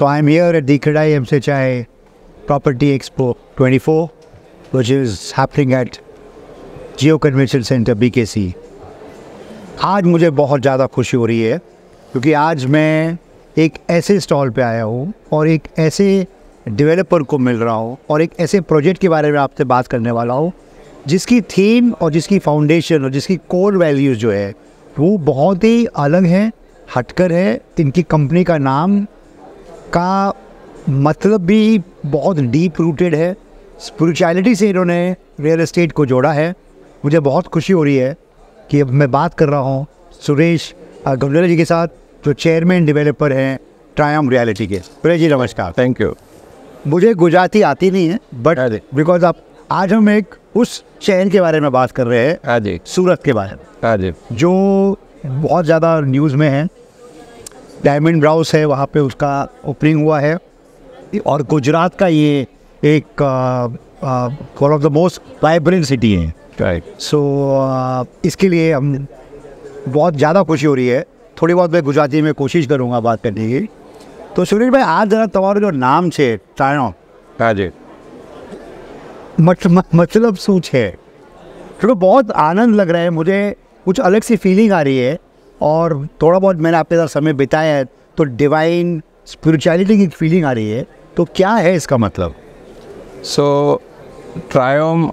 So I'm here at the Kidai MCHI Property Expo 24, which is happening at Jio convention centre BKC. आज मुझे बहुत ज़्यादा खुशी हो रही है क्योंकि आज मैं एक ऐसे स्टॉल पे आया हूँ और एक ऐसे डेवलपर को मिल रहा हूँ और एक ऐसे प्रोजेक्ट के बारे में आपसे बात करने वाला हूँ जिसकी थीम और जिसकी फाउंडेशन और जिसकी कोर वैल्यूज़ जो है वो बहुत ही अलग है हटकर है इनकी कंपनी का नाम का मतलब भी बहुत डीप रूटेड है स्पिरिचुअलिटी से इन्होंने रियल एस्टेट को जोड़ा है मुझे बहुत खुशी हो रही है कि अब मैं बात कर रहा हूँ सुरेश गमलेला जी के साथ जो चेयरमैन डेवलपर हैं ट्रायम रियलिटी के सुरेश जी नमस्कार थैंक यू मुझे गुजराती आती नहीं है बट बिकॉज हाँ आप आज हम एक उस चैन के बारे में बात कर रहे हैं हाँ सूरत के बारे में हाँ जो बहुत ज़्यादा न्यूज़ में है डायमंड ब्राउस है वहाँ पे उसका ओपनिंग हुआ है और गुजरात का ये एक one of the most vibrant city है राइट सो इसके लिए हम बहुत ज़्यादा खुशी हो रही है थोड़ी बहुत मैं गुजराती में कोशिश करूँगा बात करने की તો तो भाई आज जरा જરા जो नाम નામ છે मत, હાજી मतलब सोच है क्योंकि बहुत आनंद लग रहा है मुझे कुछ अलग सी फीलिंग आ रही है और थोड़ा बहुत मैंने आपके इधर समय बिताया है तो डिवाइन स्पिरिचुअलिटी की फीलिंग आ रही है तो क्या है इसका मतलब सो ट्राय ओम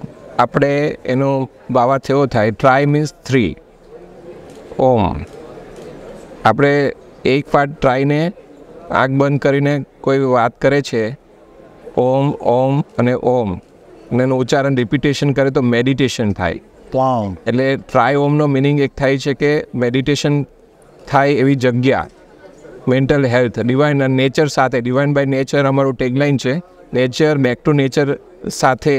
આપણે એનો બાવા થયો થાય ટ્રાય मींस 3 ओम આપણે એક પાર્ટ ટ્રાય ને આખ બંધ કરીને કોઈ વાત કરે છે ઓમ ઓમ અને ઓમ નેનો ઉચ્ચારણ રિપીટેશન કરે તો મેડિટેશન થાય ત્વાંગ એટલે ટ્રાય ઓમનો મિનિંગ એક થાય છે કે મેડિટેશન થાય એવી જગ્યા મેન્ટલ હેલ્થ ડિવાઇન અને નેચર સાથે ડિવાઇન બાય નેચર અમારું ટેગલાઇન છે નેચર બેક ટુ નેચર સાથે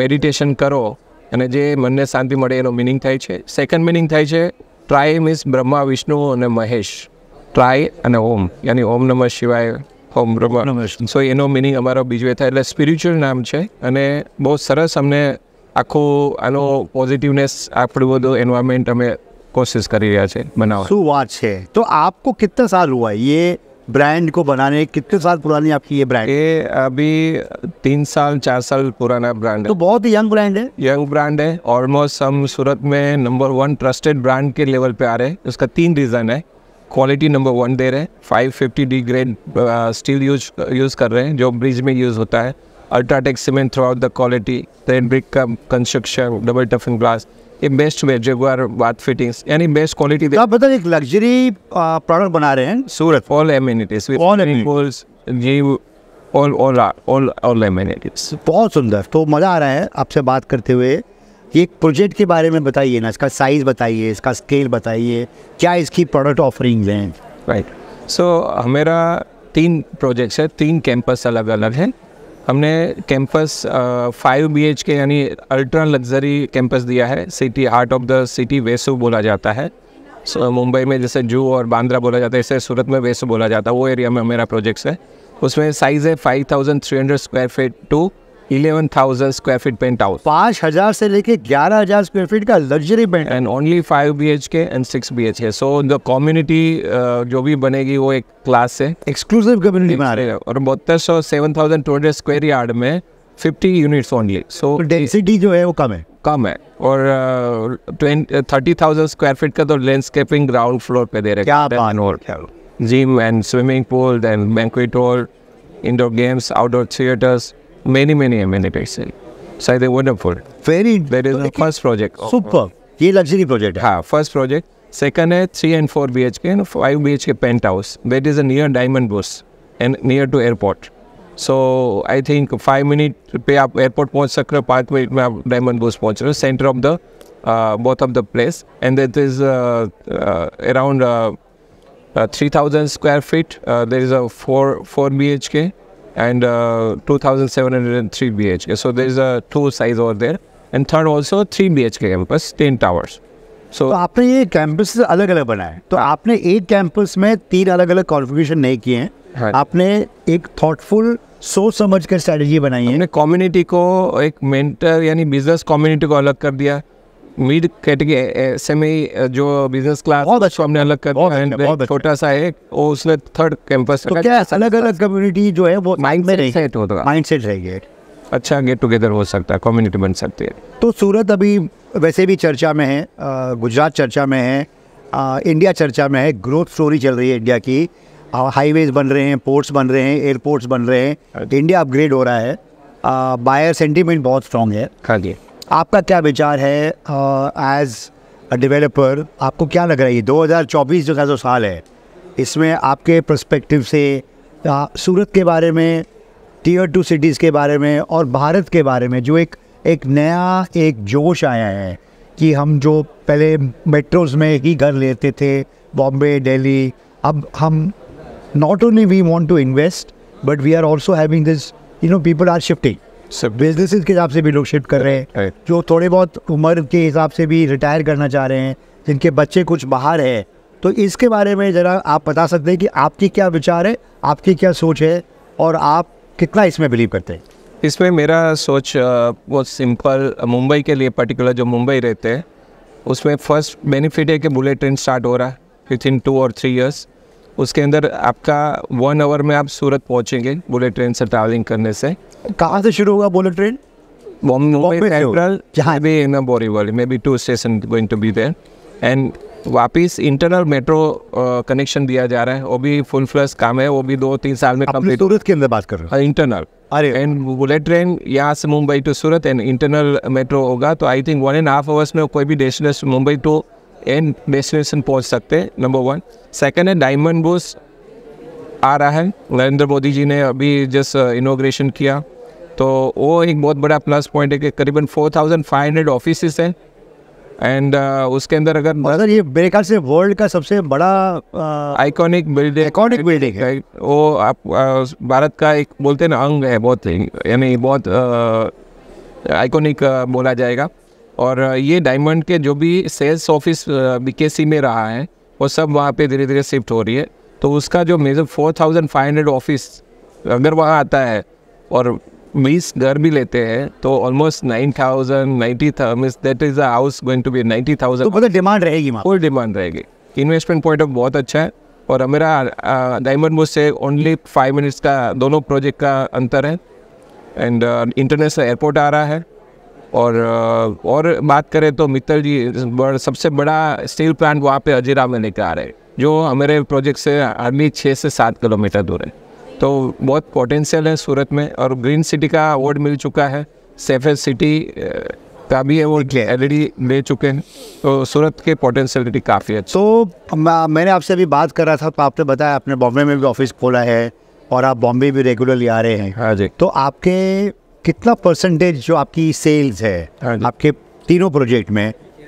મેડિટેશન કરો અને જે મનને શાંતિ મળે એનો મિનિંગ થાય છે સેકન્ડ મિનિંગ થાય છે ટ્રાય મીન્સ બ્રહ્મા વિષ્ણુ અને મહેશ ટ્રાય અને ઓમ યાની ઓમ નમઃ શિવાય ઓમ બ્રહ્મા સો એનો મિનિંગ અમારો બીજો થાય એટલે સ્પિરિચ્યુઅલ નામ છે અને બહુ સરસ અમને આખું આનો પોઝિટિવનેસ આપણું બધું એન્વાયરમેंट અમે कोशिश कर रही है बनाओ शुरुआत से तो आपको कितना साल हुआ है ये ब्रांड को बनाने कितने साल पुरानी आपकी ये ब्रांड ये अभी तीन साल चार साल पुराना ब्रांड है तो बहुत ही यंग ब्रांड है यंग ब्रांड है ऑलमोस्ट हम सूरत में नंबर वन ट्रस्टेड ब्रांड के लेवल पे आ रहे हैं उसका तीन रीज़न है क्वालिटी नंबर वन दे रहे हैं five fifty D grade steel use use कर रहे हैं जो ब्रिज में यूज़ होता है ultratech cement throughout the quality, then brick construction, double toughened glass ये बेस्ट में जेगुआर बाथ फिटिंग्स यानी बेस्ट तो क्वालिटी आप बता एक लग्जरी प्रोडक्ट बना रहे हैं Surat all amenities all amenities जी all all all all amenities बहुत सुंदर तो मज़ा आ रहा है आपसे बात करते हुए ये प्रोजेक्ट के बारे में बताइए ना इसका साइज़ बताइए इसका स्केल बताइए क्या इसकी प्रोडक्ट ऑफरिंग हैं राइट सो हमारा तीन प्रोजेक्ट्स है तीन कैंपस अलग अलग हैं हमने कैंपस फाइव बी एच के यानी अल्ट्रा लग्जरी कैंपस दिया है city heart of the city Vesu बोला जाता है so, मुंबई में जैसे जू और बांद्रा बोला जाता है इसे सूरत में वेसु बोला जाता है वो एरिया में मेरा प्रोजेक्ट्स है उसमें साइज़ है five thousand three hundred square feet to eleven thousand square feet penthouse पांच हजार से लेके ग्यारह हजार स्क्वायर फीट का luxury pent and only five B H K and six B H K so the community जो भी बनेगी वो एक क्लास है एक्सक्लूसिव कम्युनिटी बना रहे हैं और बहत्तर सौ seven thousand two hundred square yard में fifty units only so density जो है वो कम है कम है और थर्टी थाउजेंड स्क्वायर फीट का तो लैंडस्केपिंग ग्राउंड फ्लोर पे दे रहे हैं gym and swimming pool then banquet hall indoor games outdoor theatres many, many amenities. So they're wonderful. Very. That is the first project. Super. ये luxury project हाँ first project second है three and four B H K and five B H K penthouse that is near diamond bourse and near to airport so I think five minute पे आप airport पहुंच सक रहे हो पाँच minute में आप डायमंड बुस पहुंच रहे हो centre of the both of the place and that is around three thousand square feet there is a four four B H K and uh, 2703 BHK. So there is a two size over there. And third also three BHK campus, ten towers. So, तो आपने ये campus अलग अलग बनाए तो हाँ। आपने एक कैंपस में तीन अलग अलग कॉन्फ़िगरेशन नहीं किए हैं हाँ। आपने एक थॉटफुल सोच समझ कर स्ट्रैटेजी बनाई है हमने कम्युनिटी को एक मेंटर यानी बिजनेस कम्युनिटी को अलग कर दिया मिड कैटेगरी सेमी जो बिजनेस क्लास बहुत अच्छा हमने अलग कर छोटा सा है और उसने थर्ड कैंपस तो क्या अलग अलग कम्युनिटी जो है वो माइंड में सेट होगा माइंड सेट रहेगी अच्छा गेट टुगेदर हो सकता है कम्युनिटी बन सकती है तो सूरत अभी वैसे भी चर्चा में है गुजरात चर्चा में है इंडिया चर्चा में है ग्रोथ स्टोरी चल रही है इंडिया की हाईवेज बन रहे हैं पोर्ट्स बन रहे हैं एयरपोर्ट्स बन रहे हैं इंडिया अच्छा। अपग्रेड हो रहा है बायर सेंटीमेंट बहुत स्ट्रांग है हाँ जी आपका क्या विचार है एज अ डिवेलपर आपको क्या लग रहा है ये 2024 जो का जो साल है इसमें आपके प्रस्पेक्टिव से आ, सूरत के बारे में टीयर टू सिटीज़ के बारे में और भारत के बारे में जो एक एक नया एक जोश आया है कि हम जो पहले मेट्रोज में ही घर लेते थे बॉम्बे दिल्ली अब हम not only we want to invest but we are also having this you know people are shifting सब बिजनेस के हिसाब से भी लोग शिफ्ट कर रहे हैं जो थोड़े बहुत उम्र के हिसाब से भी रिटायर करना चाह रहे हैं जिनके बच्चे कुछ बाहर है तो इसके बारे में ज़रा आप बता सकते हैं कि आपकी क्या विचार है आपकी क्या सोच है और आप कितना इसमें बिलीव करते हैं इसमें मेरा सोच वो सिंपल मुंबई के लिए पर्टिकुलर जो मुंबई रहते हैं उसमें फर्स्ट बेनिफिट है कि बुलेट ट्रेन स्टार्ट हो रहा है विथ इन टू और थ्री ईयर्स उसके अंदर आपका वन आवर में आप सूरत पहुंचेंगे बुलेट ट्रेन से ट्रैवलिंग करने से कहाँ से शुरू होगा बुलेट ट्रेन बॉम्बे सेंट्रल जहाँ भी in Borivali B two station going to be there and वापिस इंटरनल मेट्रो कनेक्शन दिया जा रहा है वो भी फुल फ्लस काम है वो भी दो तीन साल में कंप्लीट सूरत के अंदर बात कर रहे हैं इंटरनल हाँ, अरे एंड बुलेट ट्रेन यहाँ से Mumbai to Surat and internal metro होगा तो I think one and half hours में कोई भी destination Mumbai to end destination पहुंच सकते हैं नंबर वन सेकंड है डायमंड बोस आ रहा है नरेंद्र मोदी जी ने अभी जस्ट इनोग्रेशन uh, किया तो वो एक बहुत बड़ा प्लस पॉइंट है कि करीबन 4,500 ऑफिस हैं एंड uh, उसके अंदर अगर अगर ये मेरे ख्याल से वर्ल्ड का सबसे बड़ा आइकॉनिक बिल्डिंग आइकॉनिक बिल्डिंग है वो आप uh, भारत का एक बोलते हैं ना अंग है बहुत यानी बहुत आइकॉनिक बोला जाएगा और ये डायमंड के जो भी सेल्स ऑफिस बीकेसी में रहा है वो सब वहाँ पे धीरे धीरे शिफ्ट हो रही है तो उसका जो major four thousand five hundred office अगर वहाँ आता है और मीस घर भी लेते हैं तो ऑलमोस्ट नाइन थाउजेंड नाइन्टी था मीस that is house going to be ninety thousand तो मतलब डिमांड रहेगी फुल डिमांड रहेगी इन्वेस्टमेंट पॉइंट ऑफ बहुत अच्छा है और मेरा डायमंड मुझसे से ओनली फाइव मिनट्स का दोनों प्रोजेक्ट का अंतर है एंड इंटरनेशनल एयरपोर्ट आ रहा है और और बात करें तो मित्तल जी बड़, सबसे बड़ा स्टील प्लांट वहाँ पे अजीरा में लेकर आ रहे हैं जो हमारे प्रोजेक्ट से आर्मी छः से सात किलोमीटर दूर है तो बहुत पोटेंशियल है सूरत में और ग्रीन सिटी का अवार्ड मिल चुका है सेफेस्ट सिटी का भी अवार्ड ऑलरेडी ले चुके हैं तो सूरत के पोटेंशियलिटी काफ़ी है तो मैंने आपसे अभी बात कर रहा था तो आपने बताया आपने बॉम्बे में भी ऑफिस खोला है और आप बॉम्बे भी रेगुलरली आ रहे हैं हाँ जी तो आपके कितना परसेंटेज जो आपकी सेल्स है हाँ आपके तीनों प्रोजेक्ट में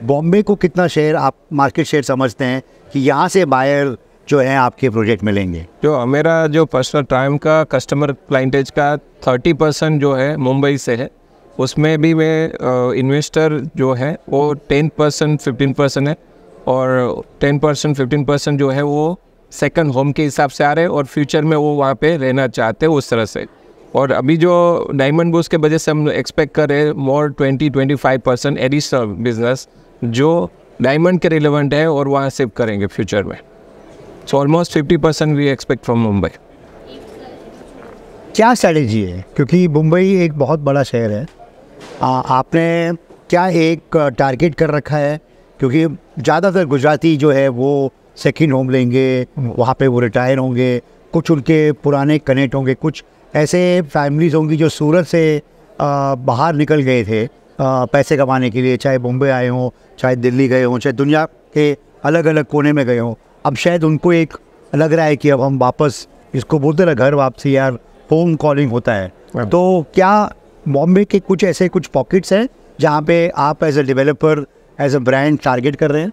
बॉम्बे को कितना शेयर आप मार्केट शेयर समझते हैं कि यहाँ से बायर जो है आपके प्रोजेक्ट में लेंगे जो मेरा जो पर्सनल टाइम का कस्टमर क्लाइंटेज का थर्टी परसेंट जो है मुंबई से है उसमें भी मैं इन्वेस्टर जो है वो टेन परसेंट फिफ्टीन परसेंट है और टेन परसेंट फिफ्टीन परसेंट जो है वो सेकंड होम के हिसाब से आ रहे हैं और फ्यूचर में वो वहाँ पे रहना चाहते हैं उस तरह से और अभी जो डायमंड बोस के वजह से हम एक्सपेक्ट कर रहे हैं more twenty twenty five percent additional business जो डायमंड के रिलेवेंट है और वहाँ सेव करेंगे फ्यूचर में so almost fifty percent we expect from Mumbai क्या स्ट्रेटेजी है क्योंकि मुंबई एक बहुत बड़ा शहर है आ, आपने क्या एक टारगेट कर रखा है क्योंकि ज़्यादातर गुजराती जो है वो सेकेंड होम लेंगे वहाँ पे वो रिटायर होंगे कुछ उनके पुराने कनेक्ट होंगे कुछ ऐसे फैमिलीज़ होंगी जो सूरत से बाहर निकल गए थे पैसे कमाने के लिए चाहे मुंबई आए हों चाहे दिल्ली गए हों चाहे दुनिया के अलग अलग कोने में गए हों अब शायद उनको एक लग रहा है कि अब हम वापस इसको बोलते ना घर वापसी यार होम कॉलिंग होता है हाँ। तो क्या बॉम्बे के कुछ ऐसे कुछ पॉकेट्स हैं जहाँ पे आप as a developer as a brand target कर रहे हैं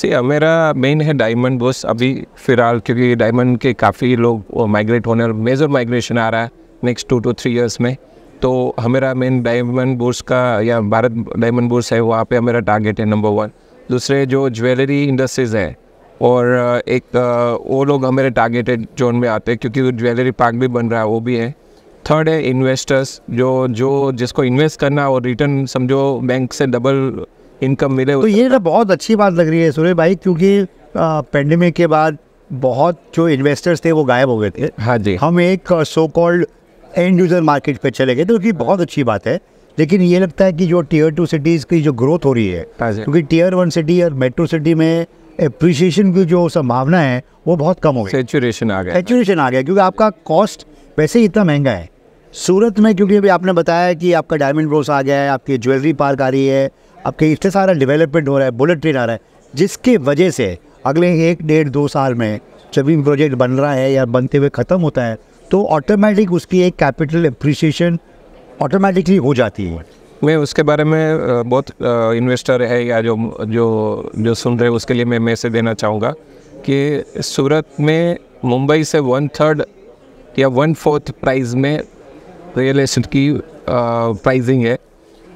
सी मेरा मेन है डायमंड बस अभी फ़िलहाल क्योंकि डायमंड के काफ़ी लोग माइग्रेट होने मेजर माइग्रेशन आ रहा है next two to three years में तो हमारा मेन डायमंड बोर्स का या भारत डायमंड बोर्स है वहाँ पे हमारा टारगेट है नंबर वन दूसरे जो ज्वेलरी इंडस्ट्रीज़ है और एक वो लोग हमारे टारगेटेड जोन में आते हैं क्योंकि ज्वेलरी पार्क भी बन रहा है वो भी है थर्ड है इन्वेस्टर्स जो जो जिसको इन्वेस्ट करना और रिटर्न समझो बैंक से डबल इनकम मिले तो ये बहुत अच्छी बात लग रही है सुरेश भाई क्योंकि पेंडेमिक के बाद बहुत जो इन्वेस्टर्स थे वो गायब हो गए थे हाँ जी हम एक so called end user market पे चले गए तो उसकी बहुत अच्छी बात है लेकिन ये लगता है कि जो टीयर टू सिटीज़ की जो ग्रोथ हो रही है क्योंकि टीयर वन सिटी और मेट्रो सिटी में अप्रिसिएशन की जो संभावना है वो बहुत कम हो गई सेचुरेशन आ गया सेचुरेशन आ गया क्योंकि आपका कॉस्ट वैसे ही इतना महंगा है सूरत में क्योंकि अभी आपने बताया कि आपका डायमंड ब्रोस आ गया है आपकी ज्वेलरी पार्क आ रही है आपके इतने सारा डेवलपमेंट हो रहा है बुलेट ट्रेन आ रहा है जिसके वजह से अगले एक डेढ़ दो साल में जब भी प्रोजेक्ट बन रहा है या बनते हुए ख़त्म होता है तो ऑटोमेटिक उसकी एक कैपिटल अप्रिसिएशन ऑटोमेटिकली हो जाती है मैं उसके बारे में बहुत इन्वेस्टर है या जो जो जो सुन रहे हैं उसके लिए मैं मैसेज देना चाहूँगा कि सूरत में मुंबई से वन थर्ड या वन फोर्थ प्राइस में रियल एस्टेट की प्राइजिंग है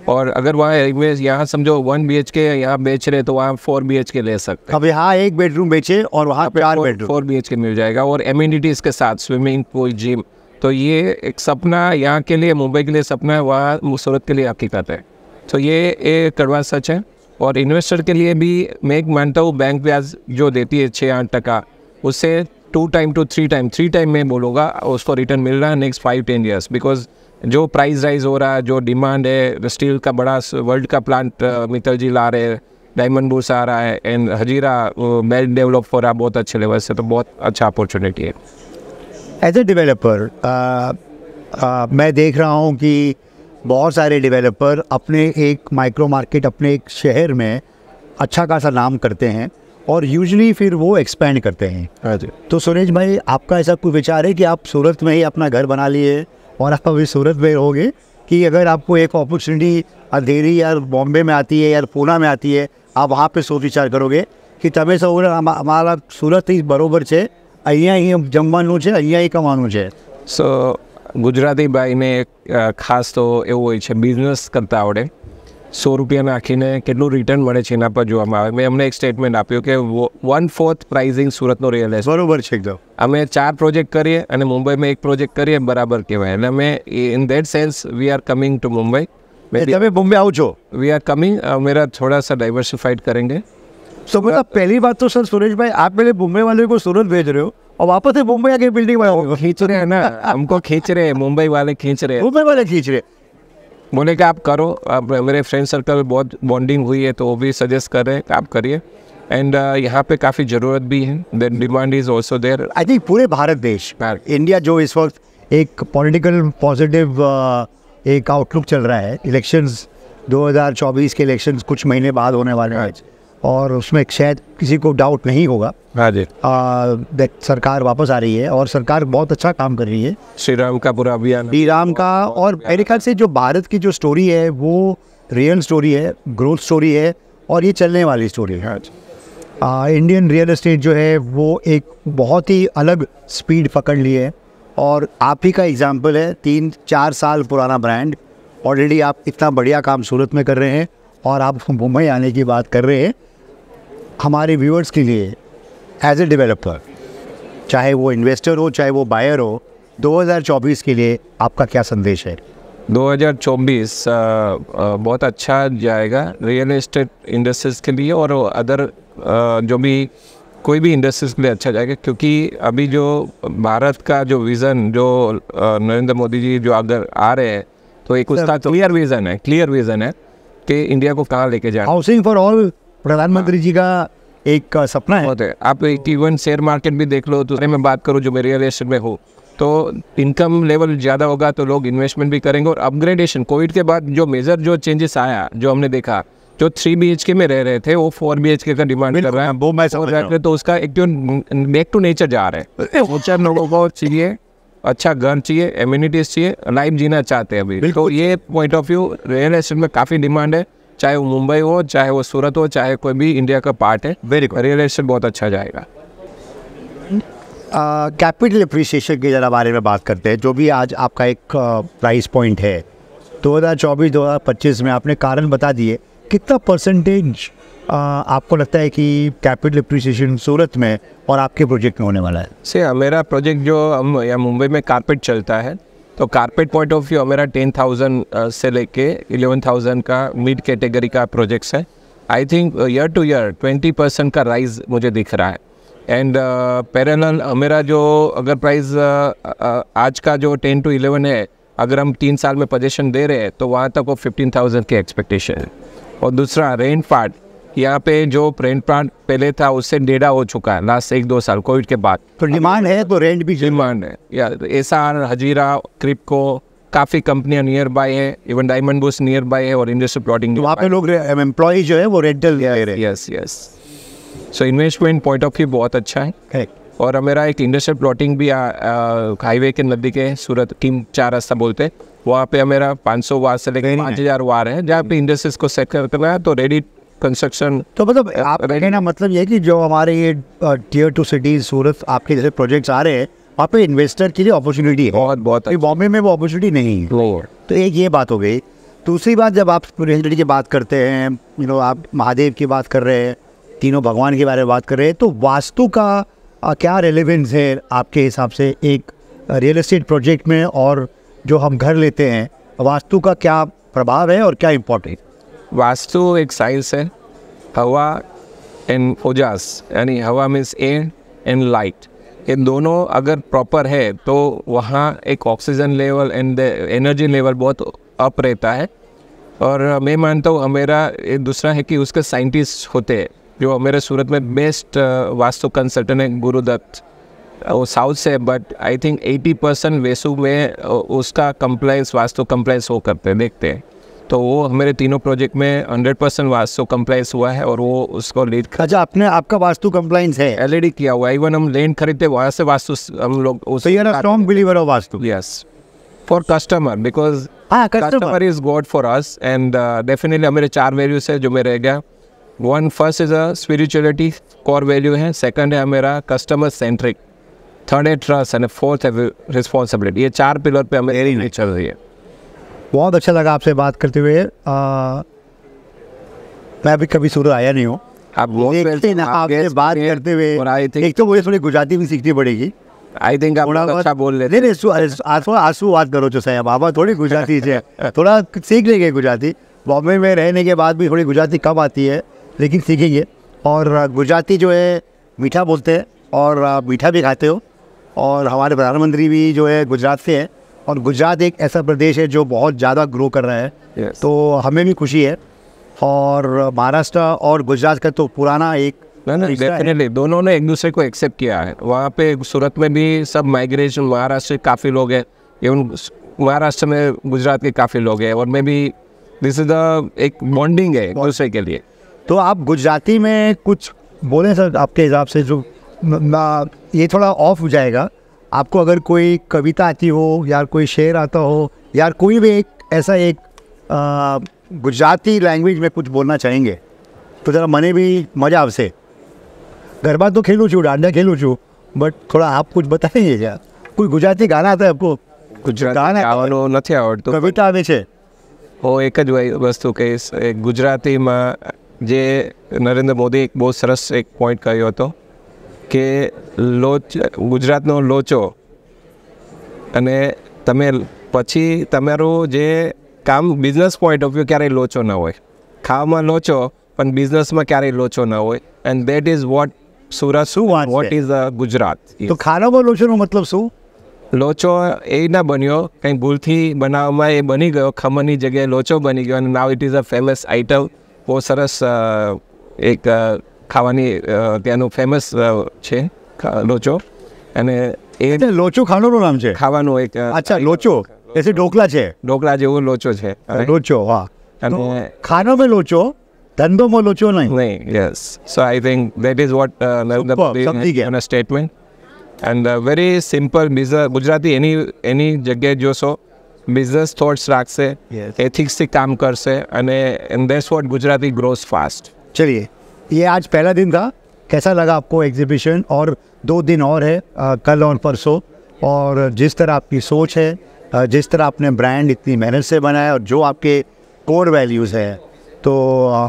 और अगर वहाँ यहाँ समझो वन बी एच के यहाँ बेच रहे तो वहाँ फोर बी एच के ले सकते हैं अब यहाँ एक बेडरूम बेचे और वहाँ चार बेडरूम फोर बी एच के मिल जाएगा और एम्यूनिटीज़ के साथ स्विमिंग पूल जिम तो ये एक सपना यहाँ के लिए मुंबई के लिए सपना है वहाँ सूरत के लिए हकीकत है तो ये एक कड़वा सच है और इन्वेस्टर के लिए भी मैं एक मानता हूँ बैंक ब्याज जो देती है छः आठ टका उससे two time two three time three time में बोलूँगा उसको रिटर्न मिल रहा है next five ten years because जो प्राइस राइज हो रहा है जो डिमांड है स्टील का बड़ा वर्ल्ड का प्लांट मित्तल जी ला रहे हैं डायमंड बूस आ रहा है एंड हजीरा वेल डेवलप हो रहा है बहुत अच्छे लेवल से तो बहुत अच्छा अपॉर्चुनिटी है एज ए डिवेलपर मैं देख रहा हूँ कि बहुत सारे डिवेलपर अपने एक माइक्रो मार्केट अपने एक शहर में अच्छा खासा नाम करते हैं और यूजली फिर वो एक्सपेंड करते हैं हाँ तो सुरेश भाई आपका ऐसा कोई विचार है कि आप सूरत में ही अपना घर बना लिए ઓર કદાચ સુરત બેરોગે કે જો આપકો એક ઓપોર્ચ્યુનિટી અ દેલી આર બોમ્બે મે આતી હે આર પુના મે આતી હે આ વહા પે સોચ વિચાર કરોગે કે તમે સૂરત ઈ બરોબર છે અહીંયા જમવાનું છે અહીંયા કમાવાનું છે સો ગુજરાતી ભાઈને ખાસ તો એવું છે બિઝનેસ કરતા વડે 100 રૂપિયા માં રાખીને કેટલો રીટર્ન મળે છે એના પર જોવામાં આવે મે તમને એક સ્ટેટમેન્ટ આપ્યો કે 1/4 પ્રાઇઝિંગ સુરત નો રિયલ એસ્ટેટ બરોબર છે एकदम અમે ચાર પ્રોજેક્ટ કરીએ અને મુંબઈ મે એક પ્રોજેક્ટ કરીએ બરાબર કહેવાય એટલે મે in that sense we are coming to Mumbai તમે તમે મુંબઈ આવજો વી આર કમિંગ મેરા થોડા સા ડાઇવર્સિફાઇડ કરીંગે તો મતલબ પહેલી વાત તો સર સુરેશભાઈ આપ પેલે મુંબઈ વાલે કો સુરત ભેજ રયો ઓર પાછો થે મુંબઈ આગે બિલ્ડિંગ બનાવ્યો ખેંચે છે ને हमको ખેંચ રહે મુંબઈ વાલે ખેંચ રહે મુંબઈ વાલે ખેંચ રહે बोले कि आप करो आप मेरे फ्रेंड सर्कल में बहुत बॉन्डिंग हुई है तो वो भी सजेस्ट कर रहे हैं कि आप करिए एंड uh, यहाँ पे काफ़ी ज़रूरत भी है then demand is also there I think पूरे भारत देश इंडिया जो इस वक्त एक पॉलिटिकल पॉजिटिव uh, एक आउटलुक चल रहा है इलेक्शंस 2024 के इलेक्शंस कुछ महीने बाद होने वाले हैं और उसमें शायद किसी को डाउट नहीं होगा हाँ जी दैट सरकार वापस आ रही है और सरकार बहुत अच्छा काम कर रही है श्री राम का पूरा अभियान श्री राम का और मेरे ख्याल से जो भारत की जो स्टोरी है वो रियल स्टोरी है ग्रोथ स्टोरी है और ये चलने वाली स्टोरी है हाँ आ, इंडियन रियल इस्टेट जो है वो एक बहुत ही अलग स्पीड पकड़ ली है और आप ही का एग्जाम्पल है तीन चार साल पुराना ब्रांड ऑलरेडी आप इतना बढ़िया काम सूरत में कर रहे हैं और आप मुंबई आने की बात कर रहे हैं हमारे व्यूअर्स के लिए एज ए डेवलपर चाहे वो इन्वेस्टर हो चाहे वो बायर हो 2024 के लिए आपका क्या संदेश है 2024 बहुत अच्छा जाएगा रियल एस्टेट इंडस्ट्रीज के लिए और अदर जो भी कोई भी इंडस्ट्रीज के लिए अच्छा जाएगा क्योंकि अभी जो भारत का जो विज़न जो नरेंद्र मोदी जी जो अगर आ रहे हैं तो एक उसका क्लियर विज़न है क्लियर विज़न है कि इंडिया को कहाँ लेके जाए हाउसिंग फॉर ऑल प्रधानमंत्री जी का एक सपना है, है। आप एक इवन शेयर मार्केट भी देख लो तो मैं बात करूँ जो रियल एस्टेट में हो तो इनकम लेवल ज़्यादा होगा तो लोग इन्वेस्टमेंट भी करेंगे और अपग्रेडेशन कोविड के बाद जो मेजर जो चेंजेस आया जो हमने देखा जो थ्री बी के में रह रहे थे वो फोर बी के का डिमांड कर रहे हैं हाँ, वो मैं समझ रहा तो उसका एक नेक टू नेचर जा रहा है लोगों को चाहिए अच्छा गन चाहिए एम्यूनिटीज चाहिए लाइफ जीना चाहते हैं अभी तो ये point of view real estate में काफ़ी डिमांड है चाहे वो मुंबई हो चाहे वो सूरत हो चाहे कोई भी इंडिया का पार्ट है वेरी गुड रियल एस्टेट बहुत अच्छा जाएगा कैपिटल अप्रिसिएशन के ज़रा बारे में बात करते हैं जो भी आज आपका एक प्राइस पॉइंट है 2024-2025 में आपने कारण बता दिए कितना परसेंटेज आपको लगता है कि कैपिटल अप्रिसिएशन सूरत में और आपके प्रोजेक्ट में होने वाला है से मेरा प्रोजेक्ट जो हम या मुंबई में कारपेट चलता है तो कारपेट पॉइंट ऑफ व्यू मेरा टेन थाउजेंड से लेके इलेवन थाउजेंड का मिड कैटेगरी का प्रोजेक्ट्स है I think year to year twenty percent का राइज मुझे दिख रहा है एंड पैरल uh, uh, मेरा जो अगर प्राइस uh, uh, आज का जो टेन टू इलेवन है अगर हम तीन साल में पोजेशन दे रहे हैं तो वहाँ तक वो फिफ्टीन थाउजेंड की एक्सपेक्टेशन है और दूसरा रेन पार्ट यहाँ पे जो रेंट प्लांट पहले था उससे डेढ़ा हो चुका है लास्ट एक दो साल कोविड के बाद तो डिमांड है तो रेंट भी डिमांड है या ऐसा हजीरा क्रिप्को काफ़ी कंपनियां नियर बाय है even diamond bourse near by है और इंडस्ट्री प्लॉटिंग तो वहाँ पे लोग एम्प्लॉय um, जो है वो रेंटल ले रहे yes yes so investment point of view बहुत अच्छा है और हमारा एक इंडस्ट्रियल प्लॉटिंग भी हाईवे के नज़दीक है सूरत टीम चार रास्ता बोलते हैं वहाँ पे हमारा 500 सौ वार से लेकर पाँच हज़ार वार है जहाँ पे इंडस्ट्रीज को सेट करना है तो रेडी कंस्ट्रक्शन तो मतलब uh, आप का मतलब ये कि जो हमारे ये टीयर टू सिटीज सूरत आपके जैसे प्रोजेक्ट्स आ रहे हैं वहाँ पे इन्वेस्टर के लिए अपॉर्चुनिटी है बहुत बहुत बॉम्बे में वो अपॉर्चुनिटी नहीं तो एक ये बात हो गई दूसरी बात जब आप स्पिरिचुअलिटी की बात करते हैं यू नो आप महादेव की बात कर रहे हैं तीनों भगवान के बारे में बात कर रहे हैं तो वास्तु का uh, क्या रेलिवेंस है आपके हिसाब से एक रियल इस्टेट प्रोजेक्ट में और जो हम घर लेते हैं वास्तु का क्या प्रभाव है और क्या इम्पोर्टेंट वास्तु एक साइंस है हवा एंड ओजास यानी हवा मीन्स एयर एंड लाइट ये दोनों अगर प्रॉपर है तो वहाँ एक oxygen level and energy level बहुत अप रहता है और मैं मानता हूँ मेरा दूसरा है कि उसके साइंटिस्ट होते हैं जो मेरे सूरत में बेस्ट वास्तु कंसल्टेंट है गुरुदत्त वो साउथ से but I think 80 percent Vesu में उसका कंप्लाइंस वास्तु कंप्लाइंस वो करते हैं देखते हैं तो वो हमारे तीनों प्रोजेक्ट में हंड्रेड परसेंट वास्तु कम्प्लाइंस हुआ है और वो उसको लीड अच्छा आपने आपका वास्तु कम्प्लाइंस है एलईडी e किया हुआ है इवन हम लैंड खरीदते वहाँ से वास्तु हम लोग strong believer of vastu yes for customer because customer is god for us and definitely हमारे चार वैल्यूज है जो मेरे गया one first is a spirituality core value है सेकंड है मेरा कस्टमर सेंट्रिक थर्ड है ट्रस्ट एंड फोर्थ है रिस्पॉन्सिबिलिटी ये चार पिलर पे हमें चल रही है बहुत अच्छा लगा आपसे बात करते हुए मैं अभी कभी सूरत आया नहीं हूँ आप देखते ना आपसे बात करते हुए और आई थिंक एक तो मुझे थोड़ी गुजराती भी सीखनी पड़ेगी आई थिंक आप थोड़ा अच्छा बोल लेते नहीं नहीं थोड़ा आंसू बात करो जो तो साहब बाबा थोड़ी गुजराती से थोड़ा सीख लेंगे गुजराती बॉम्बे में रहने के बाद भी थोड़ी गुजराती कम आती है लेकिन सीखेंगे और गुजराती जो है मीठा बोलते हैं और मीठा भी खाते हो और हमारे प्रधानमंत्री भी जो है गुजरात से हैं और गुजरात एक ऐसा प्रदेश है जो बहुत ज़्यादा ग्रो कर रहा है yes. तो हमें भी खुशी है और महाराष्ट्र और गुजरात का तो पुराना एक ना ना डेफिनेटली दोनों ने एक दूसरे को एक्सेप्ट किया है वहाँ पे सूरत में भी सब माइग्रेशन महाराष्ट्र के काफ़ी लोग हैं इवन महाराष्ट्र में गुजरात के काफ़ी लोग हैं और मैं भी दिस इज द एक बॉन्डिंग है दूसरे के लिए तो आप गुजराती में कुछ बोलें सर आपके हिसाब से जो ना ये थोड़ा ऑफ हो जाएगा आपको अगर कोई कविता आती हो या कोई शेर आता हो या कोई भी एक ऐसा एक गुजराती लैंग्वेज में कुछ बोलना चाहेंगे तो ज़रा मने भी मज़ा आपसे गरबा तो खेलूँ छूँ डांडा खेलूँ छूँ बट थोड़ा आप कुछ बताएंगे क्या कोई गुजराती गाना आता है आपको गुजराती कविता आवे ओ एक वस्तु कहीश गुजराती में जे नरेंद्र मोदी एक बहुत सरस एक पॉइंट कहो तो, કે લોચ ગુજરાતનો લોચો અને તમે પછી તમારું જે કામ બિઝનેસ પોઈન્ટ ઓફ વ્યૂ ક્યારેય લોચો ન હોય ખાવામાં લોચો પણ બિઝનેસમાં ક્યારેય લોચો ન હોય and that is what Surat શું વાત વોટ ઇઝ ગુજરાત તો ખાનામાં લોચોનો મતલબ શું લોચો એ ના બન્યો કંઈ ભૂલથી બનાવવામાં એ બની ગયો ખમણની જગ્યાએ લોચો બની ગયો અને now it is a famous item બહુ સરસ એક ખાવાની ત્યાંનું ફેમસ છે લોચો અને એ લોચો ખાવાનું નામ છે ખાવાનું એક અચ્છા લોચો એટલે ઢોકળા છે ઢોકળા જેવો લોચો છે લોચો હા અને ખાનો ખાનામાં લોચો ધંધોમાં લોચો નહીં નહીં yes so I think that is what સમજી ગયા statement and very simple business Gujarati એની એની જગ્યાએ જોશો બિઝનેસ થોટ્સ રાખશે એથિક્સથી કામ કરશે અને and that's what Gujarati grows fast ચલીએ ये आज पहला दिन था कैसा लगा आपको एग्जीबिशन और दो दिन और है आ, कल और परसों और जिस तरह आपकी सोच है जिस तरह आपने ब्रांड इतनी मेहनत से बनाया और जो आपके कोर वैल्यूज़ है तो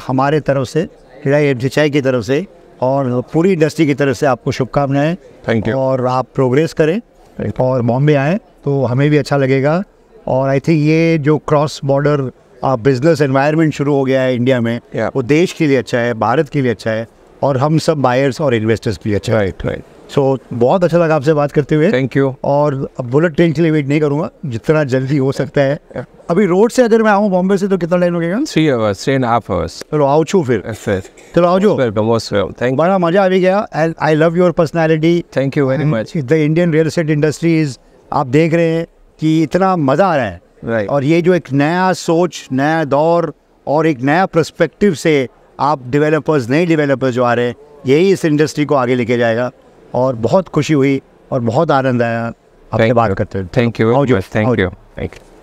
हमारे तरफ से क्रीड़ा एफ की तरफ से और पूरी इंडस्ट्री की तरफ से आपको शुभकामनाएं थैंक यू और आप प्रोग्रेस करें और बॉम्बे आएँ तो हमें भी अच्छा लगेगा और आई थिंक ये जो क्रॉस बॉर्डर बिजनेस एनवायरनमेंट शुरू हो गया है इंडिया में yeah. वो देश के लिए अच्छा है भारत के लिए अच्छा है और हम सब बायर्स और इन्वेस्टर्स के लिए अच्छा सो right. सो बहुत अच्छा लगा आपसे बात करते हुए थैंक यू और अब बुलेट ट्रेन के लिए वेट नहीं करूँगा जितना जल्दी हो सकता है yeah. अभी रोड से अगर मैं आऊँ बॉम्बे से तो कितना टाइम लगेगा three hours three and half hours चलो आओ छू फिर चलो आओ जो थैंक बड़ा मजा आ भी गया and I love your personality thank you very much the Indian real estate industries आप देख रहे हैं कि इतना मज़ा आ रहा है right. और ये जो एक नया सोच नया दौर और एक नया प्रस्पेक्टिव से आप डेवलपर्स नए डेवलपर्स जो आ रहे हैं यही इस इंडस्ट्री को आगे लेके जाएगा और बहुत खुशी हुई और बहुत आनंद आया आपसे बात करते thank you thank you thank you